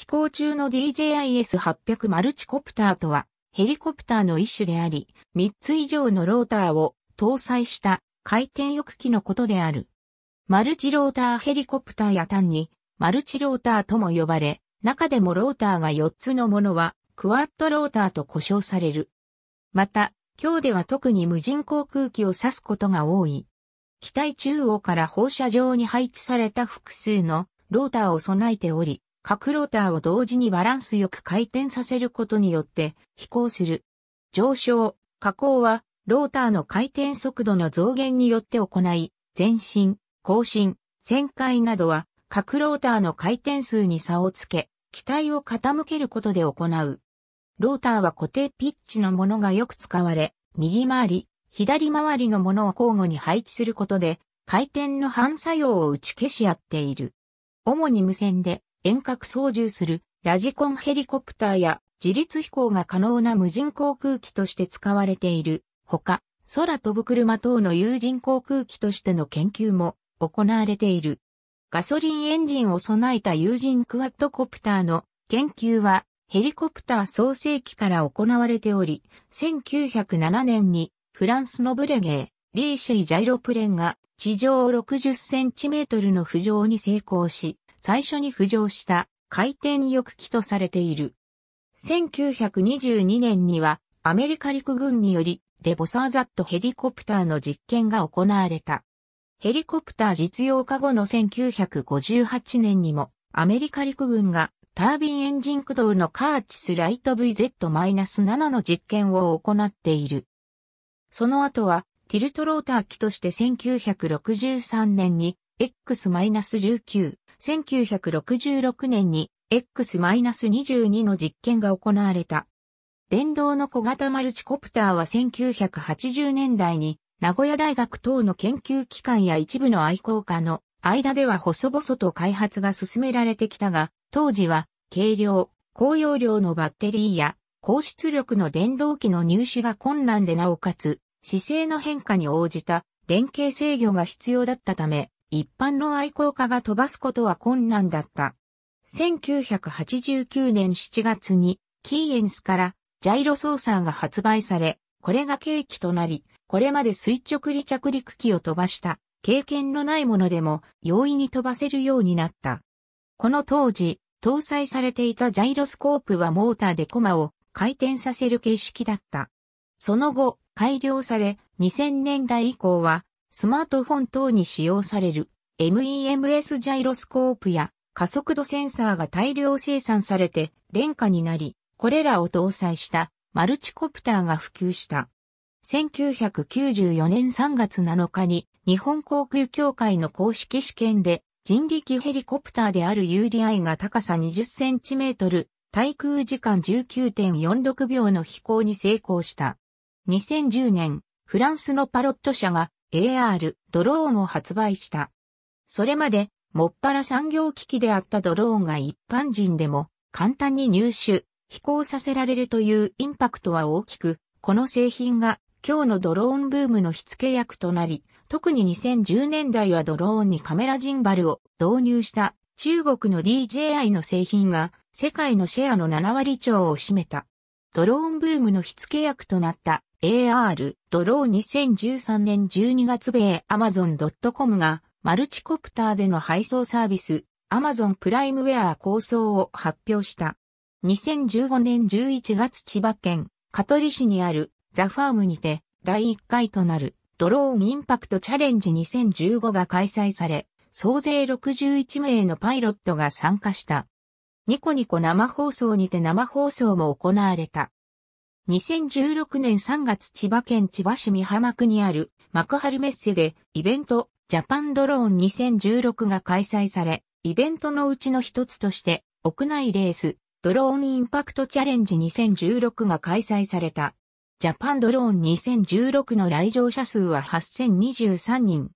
飛行中の DJIS-800 マルチコプターとは、ヘリコプターの一種であり、3つ以上のローターを搭載した回転翼機のことである。マルチローターヘリコプターや単に、マルチローターとも呼ばれ、中でもローターが4つのものは、クワッドローターと呼称される。また、今日では特に無人航空機を指すことが多い。機体中央から放射状に配置された複数のローターを備えており、各ローターを同時にバランスよく回転させることによって飛行する。上昇、下降はローターの回転速度の増減によって行い、前進、後進、旋回などは各ローターの回転数に差をつけ、機体を傾けることで行う。ローターは固定ピッチのものがよく使われ、右回り、左回りのものを交互に配置することで、回転の反作用を打ち消し合っている。主に無線で、遠隔操縦するラジコンヘリコプターや自立飛行が可能な無人航空機として使われているほか、空飛ぶ車等の有人航空機としての研究も行われている。ガソリンエンジンを備えた有人クワッドコプターの研究はヘリコプター創世期から行われており、1907年にフランスのブレゲー、リーシェイ・ジャイロプレンが地上60センチメートルの浮上に成功し、最初に浮上した回転翼機とされている。1922年にはアメリカ陸軍によりデボサーザットヘリコプターの実験が行われた。ヘリコプター実用化後の1958年にもアメリカ陸軍がタービンエンジン駆動のカーチスライト VZ-7 の実験を行っている。その後はティルトローター機として1963年に X-19、1966年に X-22 の実験が行われた。電動の小型マルチコプターは1980年代に名古屋大学等の研究機関や一部の愛好家の間では細々と開発が進められてきたが、当時は軽量、高容量のバッテリーや高出力の電動機の入手が困難でなおかつ姿勢の変化に応じた連携制御が必要だったため、一般の愛好家が飛ばすことは困難だった。1989年7月に、キーエンスからジャイロ操作が発売され、これが契機となり、これまで垂直離着陸機を飛ばした経験のないものでも容易に飛ばせるようになった。この当時、搭載されていたジャイロスコープはモーターでコマを回転させる形式だった。その後、改良され、2000年代以降はスマートフォン等に使用される MEMS ジャイロスコープや加速度センサーが大量生産されて廉価になり、これらを搭載したマルチコプターが普及した。1994年3月7日に日本航空協会の公式試験で人力ヘリコプターである UDI が高さ20センチメートル、対空時間19.46秒の飛行に成功した。2010年、フランスのパロット社が AR ドローンを発売した。それまで、もっぱら産業機器であったドローンが一般人でも簡単に入手、飛行させられるというインパクトは大きく、この製品が今日のドローンブームの火付け役となり、特に2010年代はドローンにカメラジンバルを導入した中国の DJI の製品が世界のシェアの7割超を占めた。ドローンブームの火付け役となった AR ドロー2013年12月米 Amazon.com がマルチコプターでの配送サービス Amazon プライムウェア構想を発表した。2015年11月千葉県香取市にあるザファームにて第1回となるドローンインパクトチャレンジ2015が開催され、総勢61名のパイロットが参加した。ニコニコ生放送にて生放送も行われた。2016年3月千葉県千葉市美浜区にある幕張メッセでイベントジャパンドローン2016が開催され、イベントのうちの一つとして屋内レースドローンインパクトチャレンジ2016が開催された。ジャパンドローン2016の来場者数は8023人。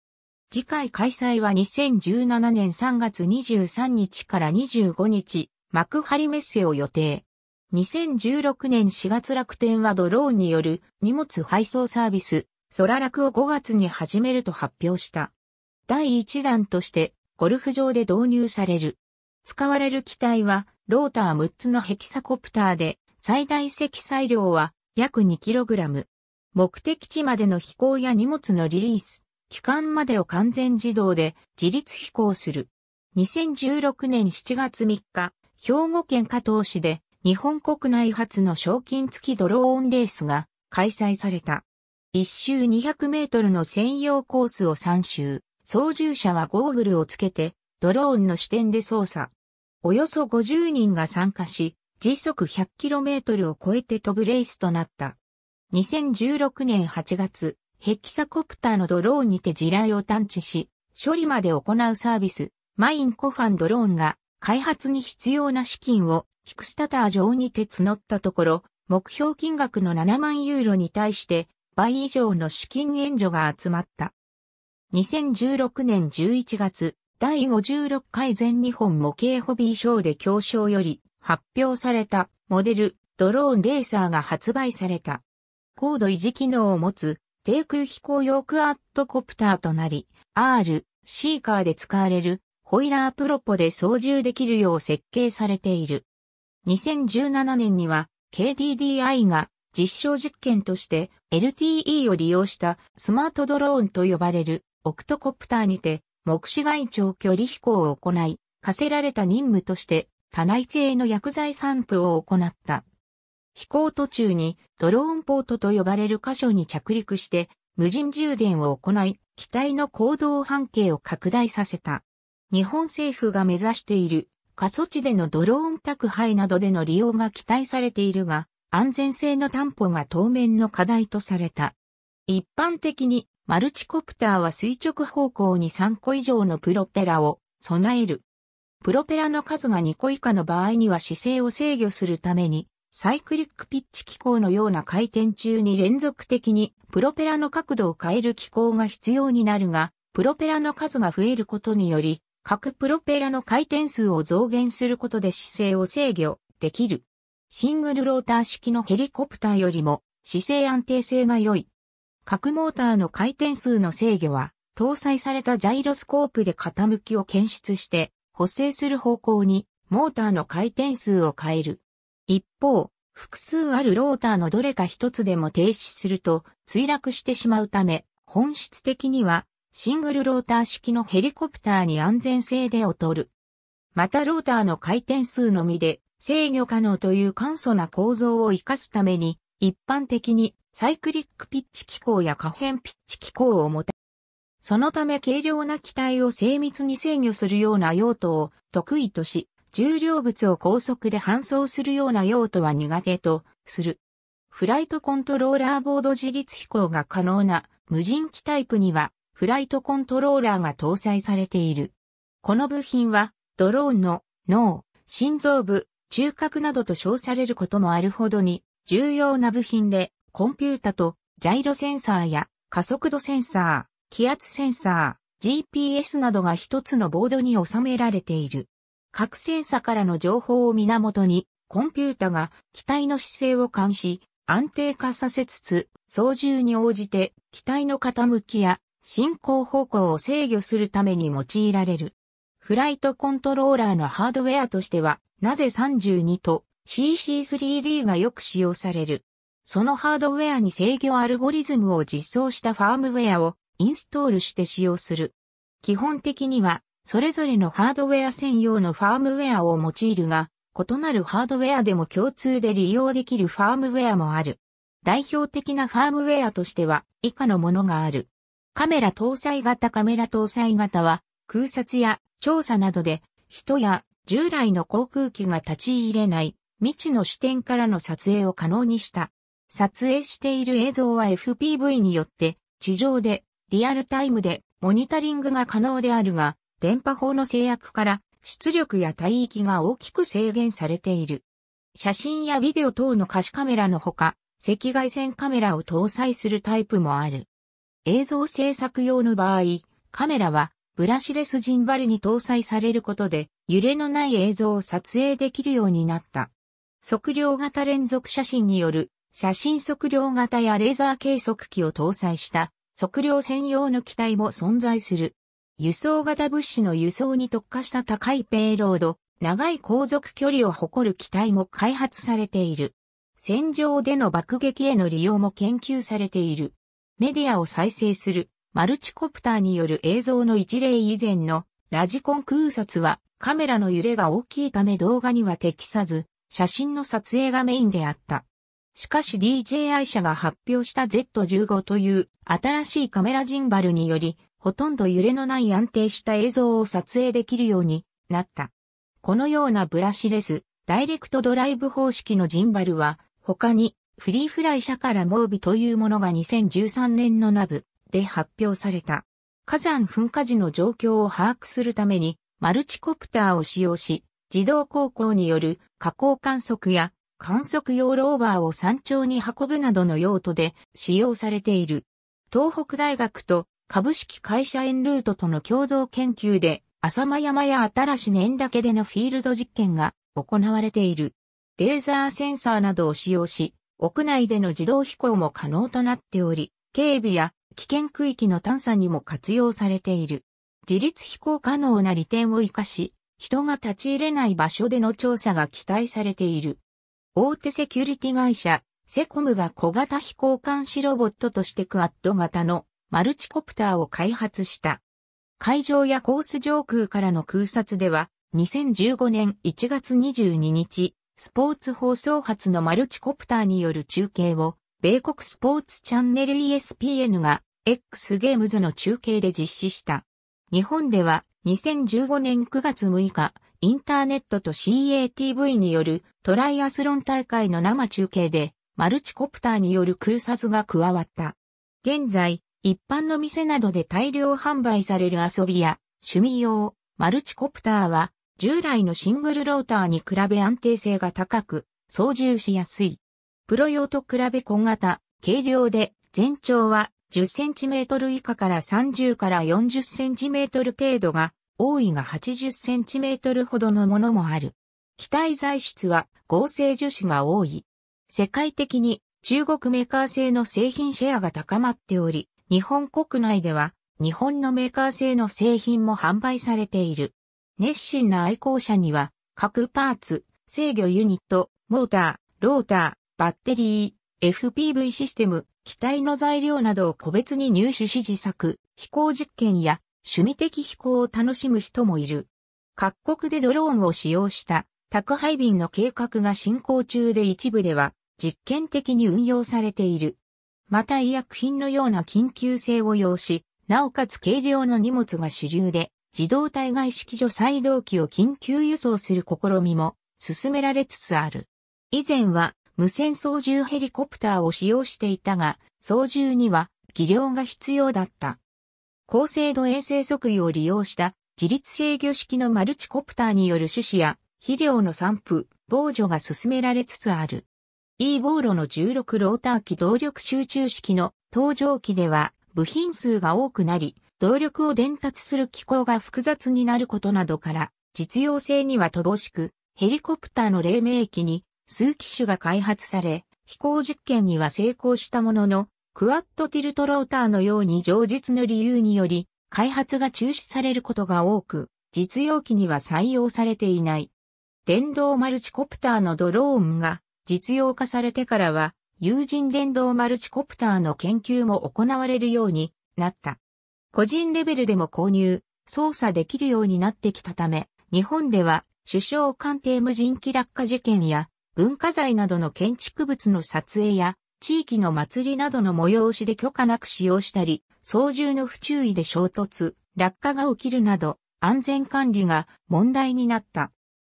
次回開催は2017年3月23日から25日、幕張メッセを予定。2016年4月楽天はドローンによる荷物配送サービス、空楽を5月に始めると発表した。第1弾として、ゴルフ場で導入される。使われる機体は、ローター6つのヘキサコプターで、最大積載量は約 2kg。目的地までの飛行や荷物のリリース、期間までを完全自動で自立飛行する。2016年7月3日、兵庫県加藤市で日本国内初の賞金付きドローンレースが開催された。一周200メートルの専用コースを3周、操縦者はゴーグルをつけて、ドローンの視点で操作。およそ50人が参加し、時速 100km を超えて飛ぶレースとなった。2016年8月、ヘキサコプターのドローンにて地雷を探知し、処理まで行うサービス、マインコファンドローンが開発に必要な資金をキクスタター上にて募ったところ、目標金額の7万ユーロに対して倍以上の資金援助が集まった。2016年11月、第56回全日本模型ホビーショーで競賞より発表されたモデルドローンレーサーが発売された。高度維持機能を持つ低空飛行用クアッドコプターとなり、R、シーカーで使われるホイラープロポで操縦できるよう設計されている。2017年には KDDI が実証実験として LTE を利用したスマートドローンと呼ばれるオクトコプターにて目視外長距離飛行を行い、課せられた任務として多内系の薬剤散布を行った。飛行途中にドローンポートと呼ばれる箇所に着陸して無人充電を行い、機体の行動半径を拡大させた。日本政府が目指している過疎地でのドローン宅配などでの利用が期待されているが、安全性の担保が当面の課題とされた。一般的にマルチコプターは垂直方向に3個以上のプロペラを備える。プロペラの数が2個以下の場合には姿勢を制御するために、サイクリックピッチ機構のような回転中に連続的にプロペラの角度を変える機構が必要になるが、プロペラの数が増えることにより、各プロペラの回転数を増減することで姿勢を制御できる。シングルローター式のヘリコプターよりも姿勢安定性が良い。各モーターの回転数の制御は搭載されたジャイロスコープで傾きを検出して補正する方向にモーターの回転数を変える。一方、複数あるローターのどれか一つでも停止すると墜落してしまうため、本質的にはシングルローター式のヘリコプターに安全性で劣る。またローターの回転数のみで制御可能という簡素な構造を活かすために、一般的にサイクリックピッチ機構や可変ピッチ機構を持た。そのため軽量な機体を精密に制御するような用途を得意とし、重量物を高速で搬送するような用途は苦手とする。フライトコントローラーボード自立飛行が可能な無人機タイプにはフライトコントローラーが搭載されている。この部品は、ドローンの脳、心臓部、中核などと称されることもあるほどに、重要な部品で、コンピュータと、ジャイロセンサーや、加速度センサー、気圧センサー、GPS などが一つのボードに収められている。各センサからの情報を源に、コンピュータが機体の姿勢を監視、安定化させつつ、操縦に応じて機体の傾きや進行方向を制御するために用いられる。フライトコントローラーのハードウェアとしては、なぜ32と CC3D がよく使用される。そのハードウェアに制御アルゴリズムを実装したファームウェアをインストールして使用する。基本的には、それぞれのハードウェア専用のファームウェアを用いるが、異なるハードウェアでも共通で利用できるファームウェアもある。代表的なファームウェアとしては以下のものがある。カメラ搭載型カメラ搭載型は空撮や調査などで人や従来の航空機が立ち入れない未知の視点からの撮影を可能にした。撮影している映像は FPV によって地上でリアルタイムでモニタリングが可能であるが電波法の制約から出力や帯域が大きく制限されている。写真やビデオ等の可視カメラのほか赤外線カメラを搭載するタイプもある。映像制作用の場合、カメラはブラシレスジンバルに搭載されることで揺れのない映像を撮影できるようになった。測量型連続写真による写真測量型やレーザー計測器を搭載した測量専用の機体も存在する。輸送型物資の輸送に特化した高いペイロード、長い航続距離を誇る機体も開発されている。戦場での爆撃への利用も研究されている。メディアを再生するマルチコプターによる映像の一例以前のラジコン空撮はカメラの揺れが大きいため動画には適さず写真の撮影がメインであった。しかし DJI 社が発表した Z15 という新しいカメラジンバルによりほとんど揺れのない安定した映像を撮影できるようになった。このようなブラシレス、ダイレクトドライブ方式のジンバルは他にフリーフライ社からモービというものが2013年のナブで発表された。火山噴火時の状況を把握するために、マルチコプターを使用し、自動航行による火口観測や観測用ローバーを山頂に運ぶなどの用途で使用されている。東北大学と株式会社エンルートとの共同研究で、浅間山や新し年だけでのフィールド実験が行われている。レーザーセンサーなどを使用し、屋内での自動飛行も可能となっており、警備や危険区域の探査にも活用されている。自立飛行可能な利点を活かし、人が立ち入れない場所での調査が期待されている。大手セキュリティ会社、セコムが小型飛行監視ロボットとしてクアッド型のマルチコプターを開発した。海上やコース上空からの空撮では、2015年1月22日、スポーツ放送発のマルチコプターによる中継を、米国スポーツチャンネル ESPN が X ゲームズの中継で実施した。日本では2015年9月6日、インターネットと CATV によるトライアスロン大会の生中継で、マルチコプターによる空撮が加わった。現在、一般の店などで大量販売される遊びや、趣味用、マルチコプターは、従来のシングルローターに比べ安定性が高く、操縦しやすい。プロ用と比べ小型、軽量で、全長は 10cm 以下から30から 40cm 程度が、多いが 80cm ほどのものもある。機体材質は合成樹脂が多い。世界的に中国メーカー製の製品シェアが高まっており、日本国内では日本のメーカー製の製品も販売されている。熱心な愛好者には、各パーツ、制御ユニット、モーター、ローター、バッテリー、FPV システム、機体の材料などを個別に入手し自作、飛行実験や趣味的飛行を楽しむ人もいる。各国でドローンを使用した宅配便の計画が進行中で一部では実験的に運用されている。また医薬品のような緊急性を要し、なおかつ軽量の荷物が主流で、自動体外式除細動機を緊急輸送する試みも進められつつある。以前は無線操縦ヘリコプターを使用していたが、操縦には技量が必要だった。高精度衛星測位を利用した自立制御式のマルチコプターによる種子や肥料の散布、防除が進められつつある。E ボーロの16ローター機動力集中式の登場機では部品数が多くなり、動力を伝達する機構が複雑になることなどから、実用性には乏しく、ヘリコプターの黎明期に数機種が開発され、飛行実験には成功したものの、クワッドティルトローターのように上実の理由により、開発が中止されることが多く、実用機には採用されていない。電動マルチコプターのドローンが実用化されてからは、有人電動マルチコプターの研究も行われるようになった。個人レベルでも購入、操作できるようになってきたため、日本では首相官邸無人機落下事件や文化財などの建築物の撮影や地域の祭りなどの催しで許可なく使用したり、操縦の不注意で衝突、落下が起きるなど安全管理が問題になった。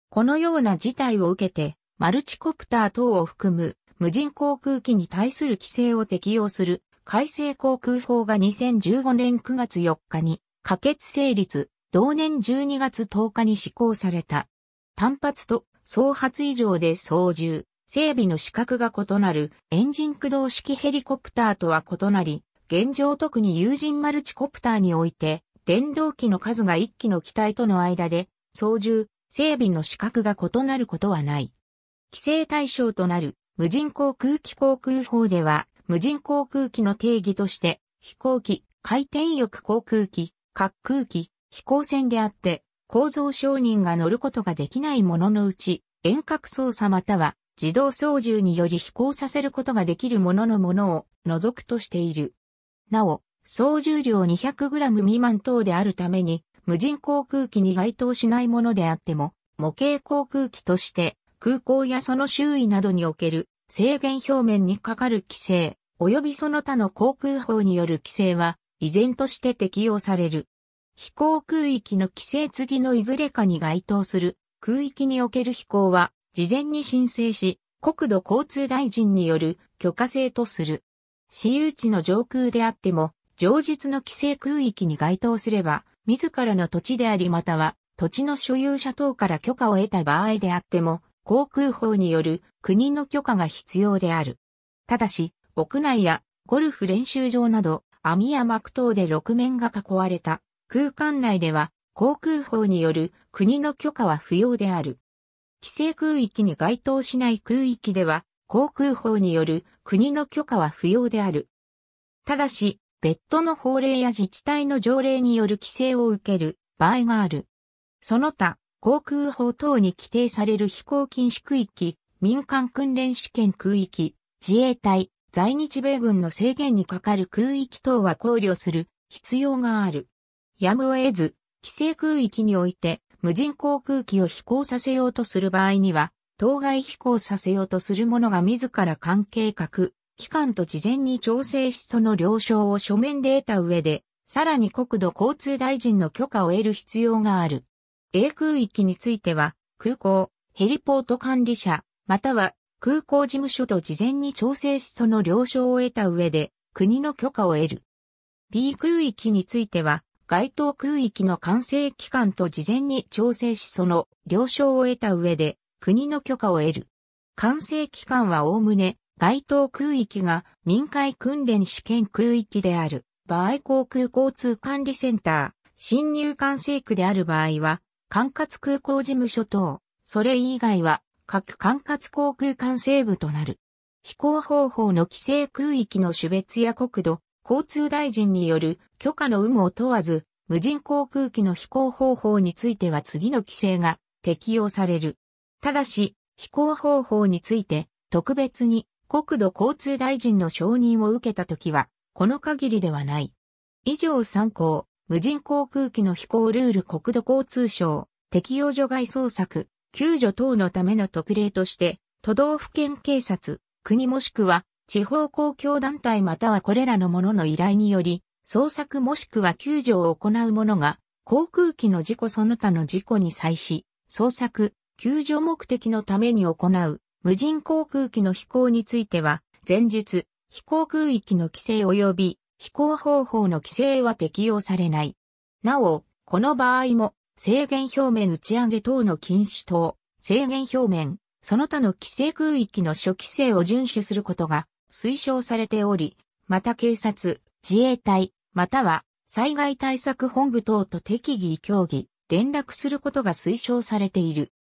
このような事態を受けて、マルチコプター等を含む無人航空機に対する規制を適用する改正航空法が2015年9月4日に可決成立、同年12月10日に施行された。単発と総発以上で操縦、整備の資格が異なるエンジン駆動式ヘリコプターとは異なり、現状特に有人マルチコプターにおいて、電動機の数が1機の機体との間で、操縦、整備の資格が異なることはない。規制対象となる無人航空機航空法では、無人航空機の定義として、飛行機、回転翼航空機、滑空機、飛行船であって、構造承認が乗ることができないもののうち、遠隔操作または自動操縦により飛行させることができるもののものを除くとしている。なお、総重量 200g 未満等であるために、無人航空機に該当しないものであっても、模型航空機として、空港やその周囲などにおける制限表面にかかる規制、及びその他の航空法による規制は、依然として適用される。飛行空域の規制次のいずれかに該当する空域における飛行は、事前に申請し、国土交通大臣による許可制とする。私有地の上空であっても、上述の規制空域に該当すれば、自らの土地でありまたは、土地の所有者等から許可を得た場合であっても、航空法による国の許可が必要である。ただし、屋内やゴルフ練習場など、網や幕等で6面が囲われた空間内では、航空法による国の許可は不要である。規制空域に該当しない空域では、航空法による国の許可は不要である。ただし、別途の法令や自治体の条例による規制を受ける場合がある。その他、航空法等に規定される飛行禁止区域、民間訓練試験空域、自衛隊、在日米軍の制限にかかる空域等は考慮する必要がある。やむを得ず、規制空域において無人航空機を飛行させようとする場合には、当該飛行させようとする者が自ら関係各、機関と事前に調整しその了承を書面で得た上で、さらに国土交通大臣の許可を得る必要がある。A 空域については、空港、ヘリポート管理者、または空港事務所と事前に調整しその了承を得た上で、国の許可を得る。B 空域については、該当空域の管制機関と事前に調整しその了承を得た上で、国の許可を得る。管制機関はおおむね、該当空域が民間訓練試験空域である場合航空交通管理センター、侵入管制区である場合は、管轄空港事務所等、それ以外は各管轄航空管制部となる。飛行方法の規制空域の種別や国土、交通大臣による許可の有無を問わず、無人航空機の飛行方法については次の規制が適用される。ただし、飛行方法について特別に国土交通大臣の承認を受けたときは、この限りではない。以上参考。無人航空機の飛行ルール国土交通省、適用除外捜索、救助等のための特例として、都道府県警察、国もしくは地方公共団体またはこれらのものの依頼により、捜索もしくは救助を行う者が、航空機の事故その他の事故に際し、捜索、救助目的のために行う、無人航空機の飛行については、前日、飛行空域の規制及び飛行方法の規制は適用されない。なお、この場合も、制限表面打ち上げ等の禁止等、制限表面、その他の規制空域の初規制を遵守することが推奨されており、また警察、自衛隊、または災害対策本部等と適宜協議、連絡することが推奨されている。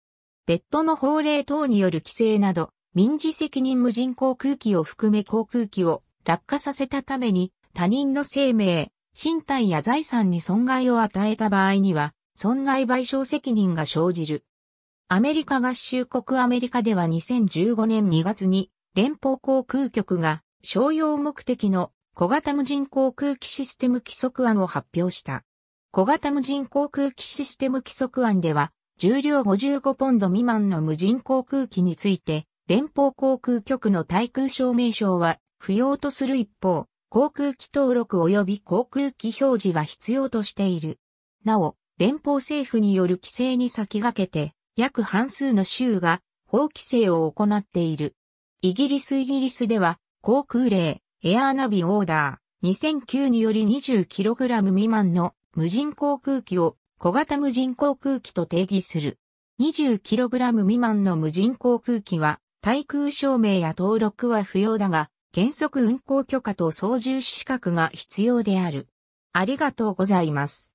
別途の法令等による規制など、民事責任無人航空機を含め航空機を落下させたために、他人の生命、身体や財産に損害を与えた場合には、損害賠償責任が生じる。アメリカ合衆国アメリカでは2015年2月に、連邦航空局が商用目的の小型無人航空機システム規則案を発表した。小型無人航空機システム規則案では、重量55ポンド未満の無人航空機について、連邦航空局の対空証明書は不要とする一方、航空機登録及び航空機表示は必要としている。なお、連邦政府による規制に先駆けて、約半数の州が法規制を行っている。イギリスイギリスでは、航空令、エアーナビオーダー、2009により 20kg 未満の無人航空機を小型無人航空機と定義する。20kg 未満の無人航空機は、対空証明や登録は不要だが、原則運行許可と操縦士資格が必要である。ありがとうございます。